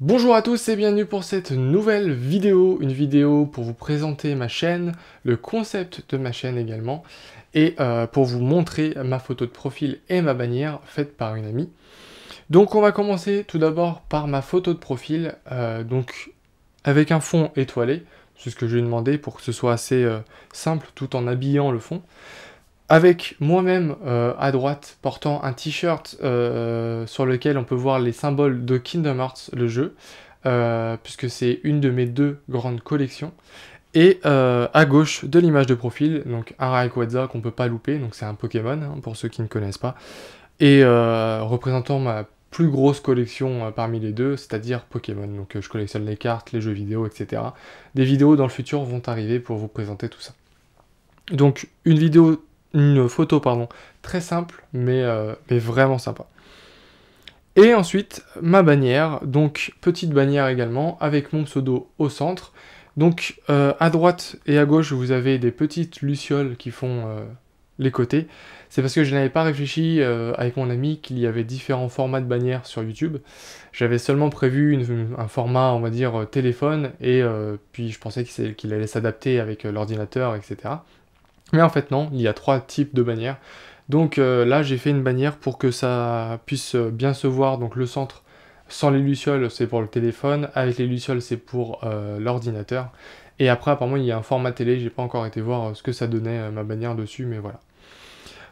Bonjour à tous et bienvenue pour cette nouvelle vidéo, une vidéo pour vous présenter ma chaîne, le concept de ma chaîne également, et euh, pour vous montrer ma photo de profil et ma bannière faite par une amie. Donc on va commencer tout d'abord par ma photo de profil, euh, donc avec un fond étoilé, c'est ce que je lui ai demandé pour que ce soit assez euh, simple tout en habillant le fond avec moi-même euh, à droite portant un t-shirt euh, sur lequel on peut voir les symboles de Kingdom Hearts, le jeu, euh, puisque c'est une de mes deux grandes collections. Et à gauche de l'image de profil, donc un qu'on peut pas louper, donc c'est un Pokémon hein, pour ceux qui ne connaissent pas, et représentant ma plus grosse collection parmi les deux, c'est-à-dire Pokémon. Donc je collectionne les cartes, les jeux vidéo, etc. Des vidéos dans le futur vont arriver pour vous présenter tout ça. Donc une vidéo une photo pardon, très simple, euh, mais, vraiment sympa. Et ensuite, ma bannière, donc petite bannière également, avec mon pseudo au centre. Donc euh, à droite et à gauche, vous avez des petites lucioles qui font euh, les côtés. C'est parce que je n'avais pas réfléchi avec mon ami qu'il y avait différents formats de bannières sur YouTube. J'avais seulement prévu un format, on va dire, téléphone, et puis je pensais qu'il allait s'adapter avec l'ordinateur, etc. Mais en fait non, il y a trois types de bannières. Donc euh, là j'ai fait une bannière pour que ça puisse euh, bien se voir, donc le centre sans les lucioles c'est pour le téléphone, avec les lucioles c'est pour euh, l'ordinateur. Et après apparemment il y a un format télé, j'ai pas encore été voir ce que ça donnait ma bannière dessus, mais voilà.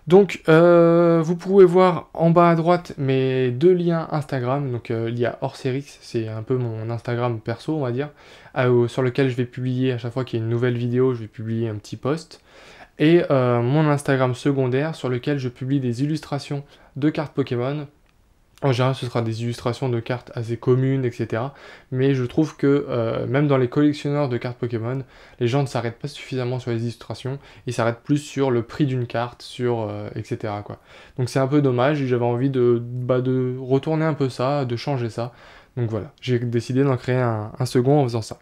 Donc vous pouvez voir en bas à droite mes deux liens Instagram. Donc il y a Orserix, c'est un peu mon Instagram perso on va dire, sur lequel je vais publier à chaque fois qu'il y a une nouvelle vidéo, je vais publier un petit post et euh, mon Instagram secondaire sur lequel je publie des illustrations de cartes Pokémon. En général, ce sera des illustrations de cartes assez communes, etc. Mais je trouve que euh, même dans les collectionneurs de cartes Pokémon, les gens ne s'arrêtent pas suffisamment sur les illustrations. Ils s'arrêtent plus sur le prix d'une carte, sur euh, etc. Quoi. Donc c'est un peu dommage. J'avais envie de, bah, de retourner un peu ça, de changer ça. Donc voilà, j'ai décidé d'en créer un, un second en faisant ça.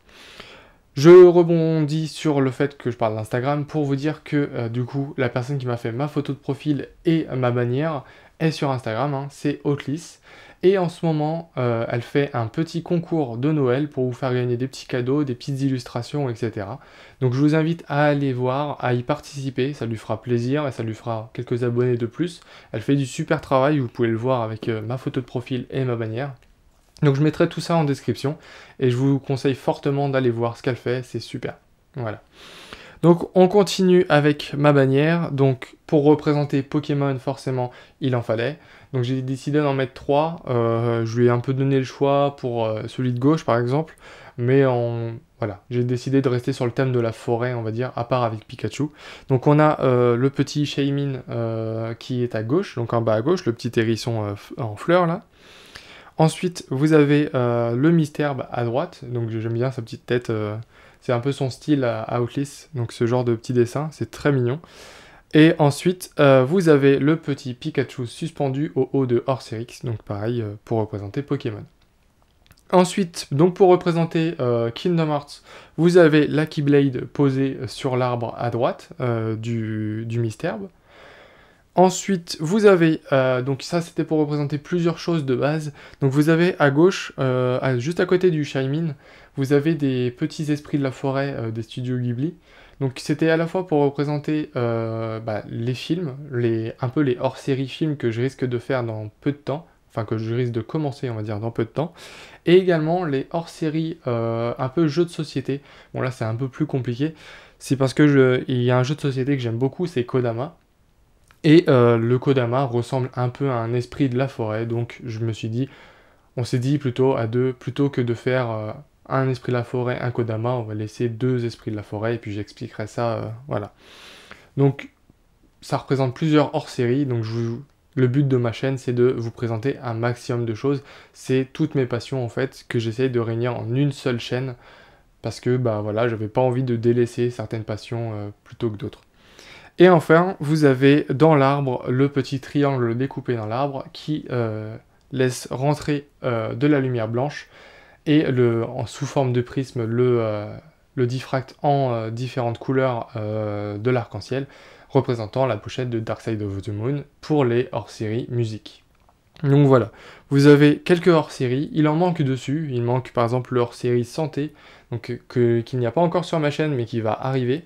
Je rebondis sur le fait que je parle d'Instagram pour vous dire que euh, du coup la personne qui m'a fait ma photo de profil et ma bannière est sur Instagram, hein, c'est Otlis. Et en ce moment, euh, elle fait un petit concours de Noël pour vous faire gagner des petits cadeaux, des petites illustrations, etc. Donc je vous invite à aller voir, à y participer, ça lui fera plaisir et ça lui fera quelques abonnés de plus. Elle fait du super travail, vous pouvez le voir avec euh, ma photo de profil et ma bannière. Donc je mettrai tout ça en description et je vous conseille fortement d'aller voir ce qu'elle fait, c'est super. Voilà. Donc on continue avec ma bannière. Donc pour représenter Pokémon, forcément, il en fallait. Donc j'ai décidé d'en mettre trois. Euh, je lui ai un peu donné le choix pour euh, celui de gauche par exemple. Mais en... voilà, j'ai décidé de rester sur le thème de la forêt, on va dire, à part avec Pikachu. Donc on a euh, le petit Shaymin qui est à gauche, donc en bas à gauche, le petit hérisson en fleurs là. Ensuite, vous avez euh, le mystère bah, à droite, donc j'aime bien sa petite tête, euh, c'est un peu son style à, euh, donc ce genre de petit dessin, c'est très mignon. Et ensuite, vous avez le petit Pikachu suspendu au haut de Orserix, donc pareil pour représenter Pokémon. Ensuite, donc pour représenter Kingdom Hearts, vous avez la Keyblade posée sur l'arbre à droite du, du Ensuite, vous avez, euh, donc ça c'était pour représenter plusieurs choses de base. Donc vous avez à gauche, euh, juste à côté du Shymin, vous avez des petits esprits de la forêt euh, des studios Ghibli. Donc c'était à la fois pour représenter bah, les films, un peu les hors-série films que je risque de faire dans peu de temps, enfin que je risque de commencer on va dire dans peu de temps, et également les hors-série un peu jeux de société. Bon là c'est un peu plus compliqué, c'est parce que il y a un jeu de société que j'aime beaucoup, c'est Kodama. Et euh, le Kodama ressemble un peu à un esprit de la forêt, donc je me suis dit, on s'est dit plutôt à deux, plutôt que de faire euh, un esprit de la forêt, un Kodama, on va laisser deux esprits de la forêt, et puis j'expliquerai ça, euh, voilà. Donc ça représente plusieurs hors-série, donc je le but de ma chaîne c'est de vous présenter un maximum de choses, c'est toutes mes passions en fait, que j'essaye de réunir en une seule chaîne, parce que bah voilà, j'avais pas envie de délaisser certaines passions plutôt que d'autres. Et enfin, vous avez dans l'arbre le petit triangle découpé dans l'arbre qui euh, laisse rentrer euh, de la lumière blanche et le, sous forme de prisme le, euh, diffracte en différentes couleurs de l'arc-en-ciel représentant la pochette de Dark Side of the Moon pour les hors séries musique. Donc voilà, vous avez quelques hors-séries, il en manque dessus, il manque par exemple le hors-série santé, donc qu'il n'y a pas encore sur ma chaîne mais qui va arriver.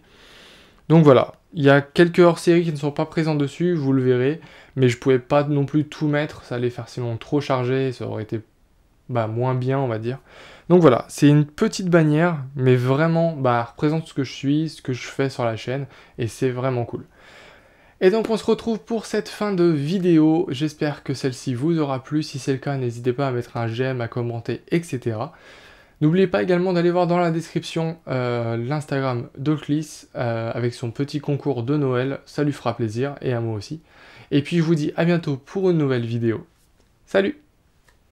Donc voilà, il y a quelques hors-séries qui ne sont pas présents dessus, vous le verrez, mais je pouvais pas non plus tout mettre, ça allait faire sinon trop chargé, ça aurait été bah, moins bien, on va dire. Donc voilà, c'est une petite bannière, mais vraiment, bah, représente ce que je suis, ce que je fais sur la chaîne, et c'est vraiment cool. Et donc on se retrouve pour cette fin de vidéo, j'espère que celle-ci vous aura plu, si c'est le cas n'hésitez pas à mettre un j'aime, à commenter, etc. N'oubliez pas également d'aller voir dans la description euh, l'Instagram d'Oclis euh, avec son petit concours de Noël, ça lui fera plaisir et à moi aussi. Et puis je vous dis à bientôt pour une nouvelle vidéo. Salut